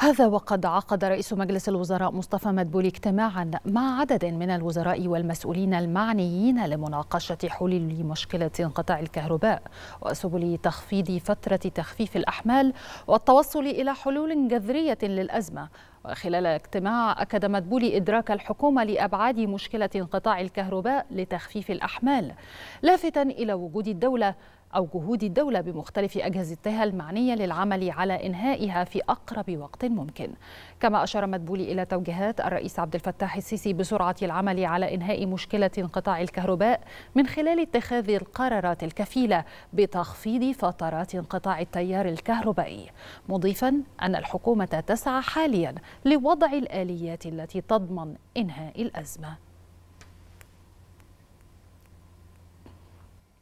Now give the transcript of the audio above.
هذا وقد عقد رئيس مجلس الوزراء مصطفى مدبولي اجتماعا مع عدد من الوزراء والمسؤولين المعنيين لمناقشة حلول مشكلة انقطاع الكهرباء وسبل تخفيض فترة تخفيف الأحمال والتوصل إلى حلول جذرية للأزمة وخلال الاجتماع أكد مدبولي إدراك الحكومة لأبعاد مشكلة انقطاع الكهرباء لتخفيف الأحمال لافتا إلى وجود الدولة أو جهود الدولة بمختلف أجهزتها المعنية للعمل على إنهائها في أقرب وقت ممكن كما أشار مدبولي إلى توجيهات الرئيس عبد الفتاح السيسي بسرعة العمل على إنهاء مشكلة انقطاع الكهرباء من خلال اتخاذ القرارات الكفيلة بتخفيض فترات انقطاع التيار الكهربائي مضيفا أن الحكومة تسعى حاليا لوضع الآليات التي تضمن إنهاء الأزمة